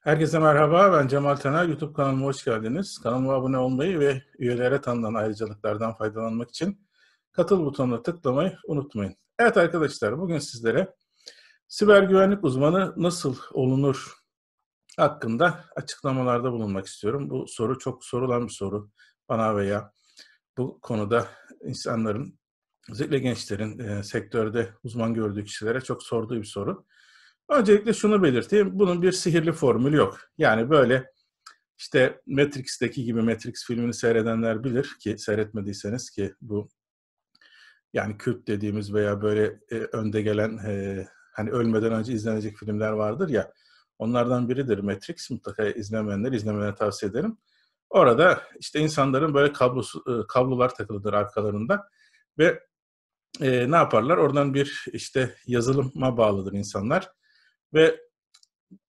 Herkese merhaba, ben Cemal Taner. YouTube kanalıma hoş geldiniz. Kanalıma abone olmayı ve üyelere tanınan ayrıcalıklardan faydalanmak için katıl butonuna tıklamayı unutmayın. Evet arkadaşlar, bugün sizlere siber güvenlik uzmanı nasıl olunur hakkında açıklamalarda bulunmak istiyorum. Bu soru çok sorulan bir soru bana veya bu konuda insanların, özellikle gençlerin e, sektörde uzman gördüğü kişilere çok sorduğu bir soru. Öncelikle şunu belirteyim. Bunun bir sihirli formülü yok. Yani böyle işte Matrix'teki gibi Matrix filmini seyredenler bilir ki seyretmediyseniz ki bu yani Kürt dediğimiz veya böyle e, önde gelen e, hani ölmeden önce izlenecek filmler vardır ya. Onlardan biridir Matrix. Mutlaka izlemeyenler izlemelerini tavsiye ederim. Orada işte insanların böyle kablosu, e, kablolar takılıdır arkalarında ve e, ne yaparlar? Oradan bir işte yazılıma bağlıdır insanlar. Ve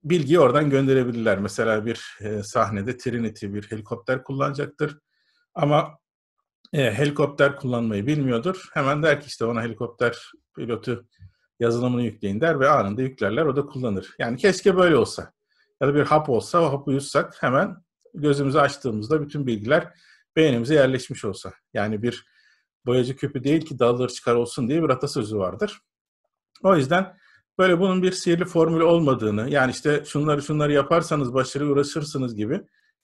bilgiyi oradan gönderebilirler. Mesela bir e, sahnede Trinity bir helikopter kullanacaktır. Ama e, helikopter kullanmayı bilmiyordur. Hemen der ki işte ona helikopter pilotu yazılımını yükleyin der ve anında yüklerler o da kullanır. Yani keşke böyle olsa. Ya da bir hap olsa o hapı yutsak hemen gözümüzü açtığımızda bütün bilgiler beynimize yerleşmiş olsa. Yani bir boyacı küpü değil ki dalları çıkar olsun diye bir atasözü vardır. O yüzden böyle bunun bir sihirli formül olmadığını yani işte şunları şunları yaparsanız başarıya uğraşırsınız gibi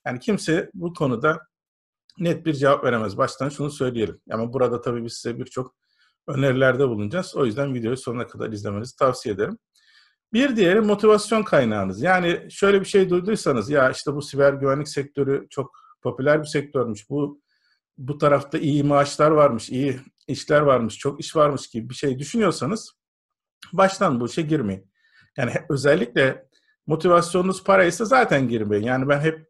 yani kimse bu konuda net bir cevap veremez. Baştan şunu söyleyelim. Ama burada tabii biz size birçok önerilerde bulunacağız. O yüzden videoyu sonuna kadar izlemenizi tavsiye ederim. Bir diğeri motivasyon kaynağınız. Yani şöyle bir şey duyduysanız ya işte bu siber güvenlik sektörü çok popüler bir sektörmüş. Bu bu tarafta iyi maaşlar varmış, iyi işler varmış, çok iş varmış gibi bir şey düşünüyorsanız baştan bu işe girmeyin. Yani özellikle motivasyonunuz para ise zaten girmeyin. Yani ben hep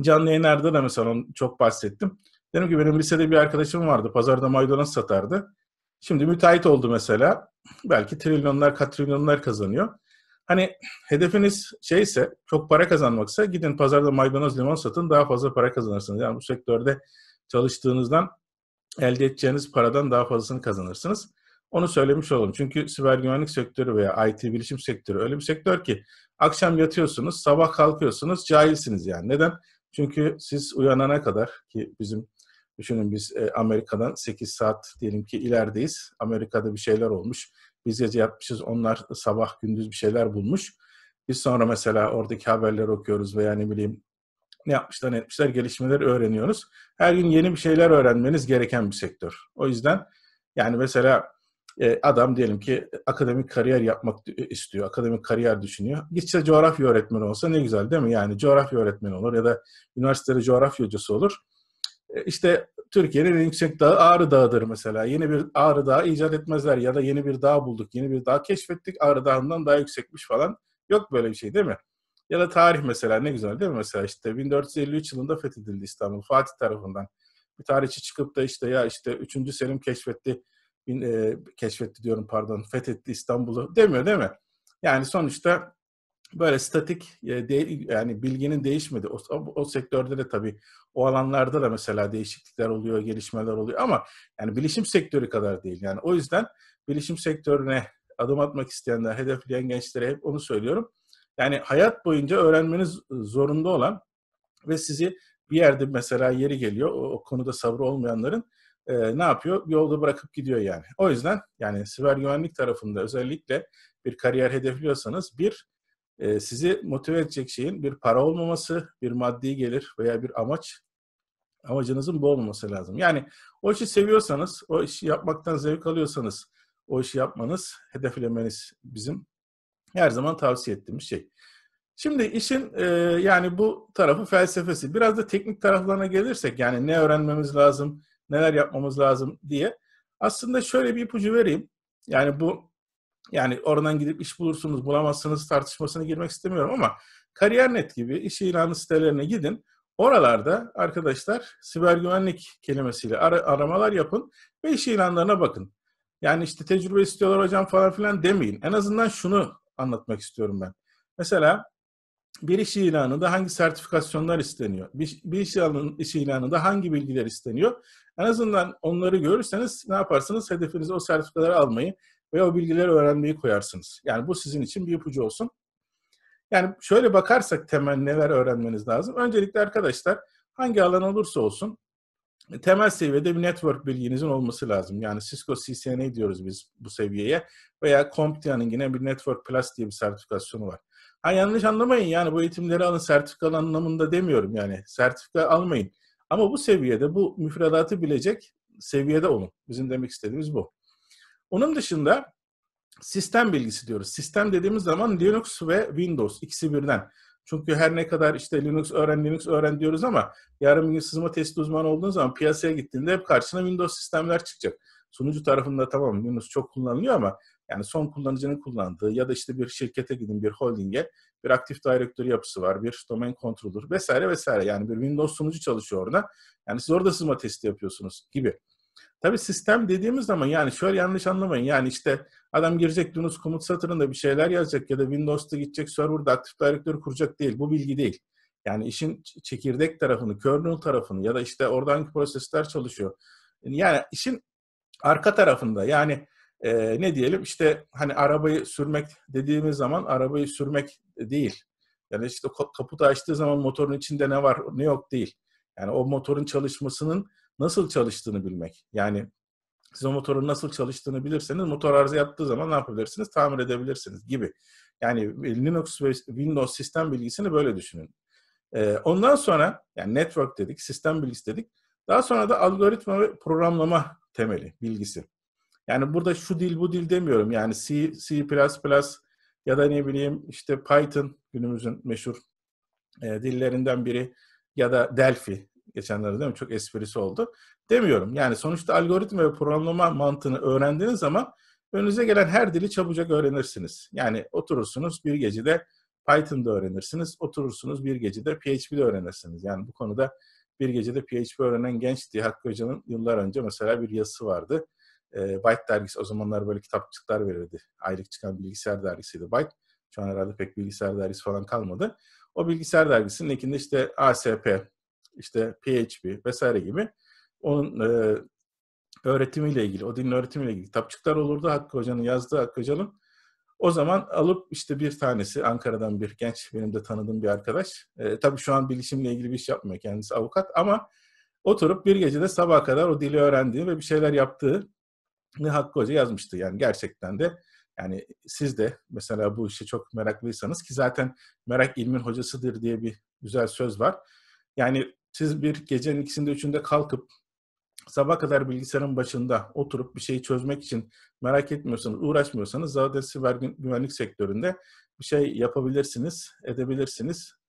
canlı yayınlarda da mesela onu çok bahsettim. Dedim ki benim lisede bir arkadaşım vardı. Pazarda maydanoz satardı. Şimdi müteahhit oldu mesela. Belki trilyonlar, katrilyonlar kazanıyor. Hani hedefiniz şeyse, çok para kazanmaksa gidin pazarda maydanoz, limon satın daha fazla para kazanırsınız. Yani bu sektörde çalıştığınızdan elde edeceğiniz paradan daha fazlasını kazanırsınız. Onu söylemiş olalım. Çünkü siber güvenlik sektörü veya IT bilişim sektörü öyle bir sektör ki akşam yatıyorsunuz, sabah kalkıyorsunuz, cahilsiniz yani. Neden? Çünkü siz uyanana kadar ki bizim düşünün biz e, Amerika'dan 8 saat diyelim ki ilerideyiz. Amerika'da bir şeyler olmuş. Biz gece yapmışız onlar sabah gündüz bir şeyler bulmuş. Biz sonra mesela oradaki haberleri okuyoruz veya ne bileyim ne yapmışlar ne etmişler gelişmeleri öğreniyoruz. Her gün yeni bir şeyler öğrenmeniz gereken bir sektör. O yüzden yani mesela e, adam diyelim ki akademik kariyer yapmak e, istiyor, akademik kariyer düşünüyor. Gitse coğrafya öğretmeni olsa ne güzel değil mi? Yani coğrafya öğretmeni olur ya da üniversitede coğrafya hocası olur. E, işte Türkiye'nin en yüksek dağı Ağrı Dağı'dır mesela. Yeni bir Ağrı Dağı icat etmezler ya da yeni bir dağ bulduk, yeni bir dağ keşfettik. Ağrı Dağı'ndan daha yüksekmiş falan. Yok böyle bir şey değil mi? Ya da tarih mesela ne güzel değil mi? Mesela işte 1453 yılında fethedildi İstanbul Fatih tarafından. Bir tarihçi çıkıp da işte ya işte 3. Selim keşfetti e, keşfetti diyorum pardon, fethetti İstanbul'u demiyor değil mi? Yani sonuçta böyle statik e, değil, yani bilginin değişmedi. O, o, o sektörde de tabii o alanlarda da mesela değişiklikler oluyor, gelişmeler oluyor ama yani bilişim sektörü kadar değil. Yani o yüzden bilişim sektörüne adım atmak isteyenler, hedefleyen gençlere hep onu söylüyorum. Yani hayat boyunca öğrenmeniz zorunda olan ve sizi bir yerde mesela yeri geliyor o, o konuda sabrı olmayanların e, ne yapıyor? Yolda bırakıp gidiyor yani. O yüzden yani siber güvenlik tarafında özellikle bir kariyer hedefliyorsanız bir e, sizi motive edecek şeyin bir para olmaması, bir maddi gelir veya bir amaç amacınızın bu olması lazım. Yani o işi seviyorsanız, o işi yapmaktan zevk alıyorsanız o işi yapmanız, hedeflemeniz bizim her zaman tavsiye ettiğimiz şey. Şimdi işin e, yani bu tarafı felsefesi. Biraz da teknik taraflarına gelirsek yani ne öğrenmemiz lazım, neler yapmamız lazım diye. Aslında şöyle bir ipucu vereyim. Yani bu yani oradan gidip iş bulursunuz, bulamazsınız tartışmasına girmek istemiyorum ama Kariyer.net gibi iş ilanı sitelerine gidin. Oralarda arkadaşlar siber güvenlik kelimesiyle ara, aramalar yapın ve iş ilanlarına bakın. Yani işte tecrübe istiyorlar hocam falan filan demeyin. En azından şunu anlatmak istiyorum ben. Mesela bir iş ilanında hangi sertifikasyonlar isteniyor? Bir, iş, ilanın, iş ilanında hangi bilgiler isteniyor? En azından onları görürseniz ne yaparsınız? Hedefinize o sertifikaları almayı ve o bilgileri öğrenmeyi koyarsınız. Yani bu sizin için bir ipucu olsun. Yani şöyle bakarsak temel neler öğrenmeniz lazım. Öncelikle arkadaşlar hangi alan olursa olsun e, temel seviyede bir network bilginizin olması lazım. Yani Cisco CCNA e diyoruz biz bu seviyeye veya Comptia'nın yine bir Network Plus diye bir sertifikasyonu var. Ha yanlış anlamayın yani bu eğitimleri alın sertifika anlamında demiyorum yani. Sertifika almayın. Ama bu seviyede bu müfredatı bilecek seviyede olun. Bizim demek istediğimiz bu. Onun dışında sistem bilgisi diyoruz. Sistem dediğimiz zaman Linux ve Windows ikisi birden. Çünkü her ne kadar işte Linux öğren, Linux öğren diyoruz ama yarın bir sızma testi uzmanı olduğun zaman piyasaya gittiğinde hep karşına Windows sistemler çıkacak. Sunucu tarafında tamam Linux çok kullanılıyor ama yani son kullanıcının kullandığı ya da işte bir şirkete gidin bir holdinge bir aktif direktör yapısı var, bir domain controller vesaire vesaire. Yani bir Windows sunucu çalışıyor orada. Yani siz orada sızma testi yapıyorsunuz gibi. Tabii sistem dediğimiz zaman yani şöyle yanlış anlamayın. Yani işte adam girecek Linux komut satırında bir şeyler yazacak ya da Windows'ta gidecek serverda aktif direktör kuracak değil. Bu bilgi değil. Yani işin çekirdek tarafını, kernel tarafını ya da işte oradan prosesler çalışıyor. Yani işin arka tarafında yani e, ne diyelim işte hani arabayı sürmek dediğimiz zaman arabayı sürmek değil. Yani işte kaputu açtığı zaman motorun içinde ne var ne yok değil. Yani o motorun çalışmasının nasıl çalıştığını bilmek. Yani siz o motorun nasıl çalıştığını bilirseniz motor arıza yaptığı zaman ne yapabilirsiniz? Tamir edebilirsiniz gibi. Yani Linux ve Windows sistem bilgisini böyle düşünün. Ee, ondan sonra yani network dedik, sistem bilgisi dedik. Daha sonra da algoritma ve programlama temeli bilgisi. Yani burada şu dil bu dil demiyorum. Yani C, C++ ya da ne bileyim işte Python günümüzün meşhur e, dillerinden biri ya da Delphi geçenlerde değil mi? Çok esprisi oldu. Demiyorum. Yani sonuçta algoritma ve programlama mantığını öğrendiğiniz zaman önünüze gelen her dili çabucak öğrenirsiniz. Yani oturursunuz bir gecede Python'da öğrenirsiniz. Oturursunuz bir gecede PHP'de öğrenirsiniz. Yani bu konuda bir gecede PHP öğrenen genç diye Hakkı Hoca'nın yıllar önce mesela bir yazısı vardı. E, Byte dergisi o zamanlar böyle kitapçıklar verirdi. Aylık çıkan bilgisayar dergisiydi Byte. Şu an herhalde pek bilgisayar dergisi falan kalmadı. O bilgisayar dergisinin ekinde işte ASP, işte PHP vesaire gibi onun e, öğretimiyle ilgili, o dilin öğretimiyle ilgili kitapçıklar olurdu. Hakkı Hoca'nın yazdığı Hakkı Hoca'nın. O zaman alıp işte bir tanesi Ankara'dan bir genç, benim de tanıdığım bir arkadaş. E, tabii şu an bilişimle ilgili bir iş yapmıyor kendisi avukat ama oturup bir gecede sabaha kadar o dili öğrendiği ve bir şeyler yaptığı Nihat Koca yazmıştı. Yani gerçekten de yani siz de mesela bu işe çok meraklıysanız ki zaten merak ilmin hocasıdır diye bir güzel söz var. Yani siz bir gecenin ikisinde üçünde kalkıp sabah kadar bilgisayarın başında oturup bir şeyi çözmek için merak etmiyorsanız, uğraşmıyorsanız zaten siber güvenlik sektöründe bir şey yapabilirsiniz, edebilirsiniz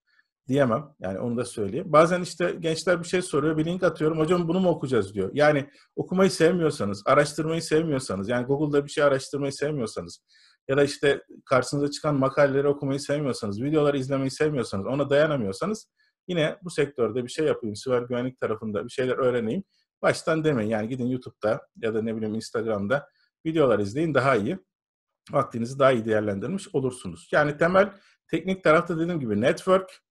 diyemem. Yani onu da söyleyeyim. Bazen işte gençler bir şey soruyor, bir link atıyorum. Hocam bunu mu okuyacağız diyor. Yani okumayı sevmiyorsanız, araştırmayı sevmiyorsanız, yani Google'da bir şey araştırmayı sevmiyorsanız ya da işte karşınıza çıkan makaleleri okumayı sevmiyorsanız, videoları izlemeyi sevmiyorsanız, ona dayanamıyorsanız yine bu sektörde bir şey yapayım, siber güvenlik tarafında bir şeyler öğreneyim. Baştan demeyin. Yani gidin YouTube'da ya da ne bileyim Instagram'da videolar izleyin daha iyi. Vaktinizi daha iyi değerlendirmiş olursunuz. Yani temel teknik tarafta dediğim gibi network,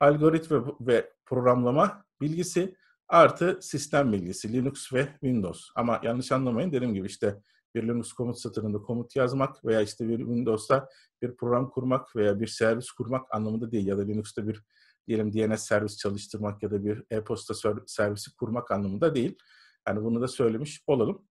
algoritma ve programlama bilgisi artı sistem bilgisi Linux ve Windows. Ama yanlış anlamayın dediğim gibi işte bir Linux komut satırında komut yazmak veya işte bir Windows'ta bir program kurmak veya bir servis kurmak anlamında değil ya da Linux'ta bir diyelim DNS servis çalıştırmak ya da bir e-posta servisi kurmak anlamında değil. Yani bunu da söylemiş olalım.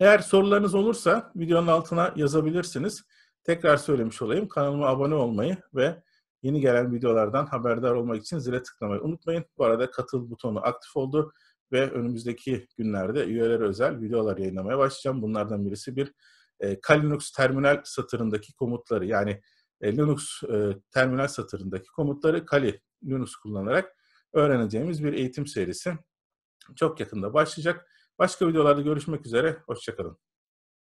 Eğer sorularınız olursa videonun altına yazabilirsiniz. Tekrar söylemiş olayım. Kanalıma abone olmayı ve yeni gelen videolardan haberdar olmak için zile tıklamayı unutmayın. Bu arada katıl butonu aktif oldu ve önümüzdeki günlerde üyelere özel videolar yayınlamaya başlayacağım. Bunlardan birisi bir e, Linux terminal satırındaki komutları yani e, Linux e, terminal satırındaki komutları Kali Linux kullanarak öğreneceğimiz bir eğitim serisi. Çok yakında başlayacak. Başka videolarda görüşmek üzere. Hoşçakalın.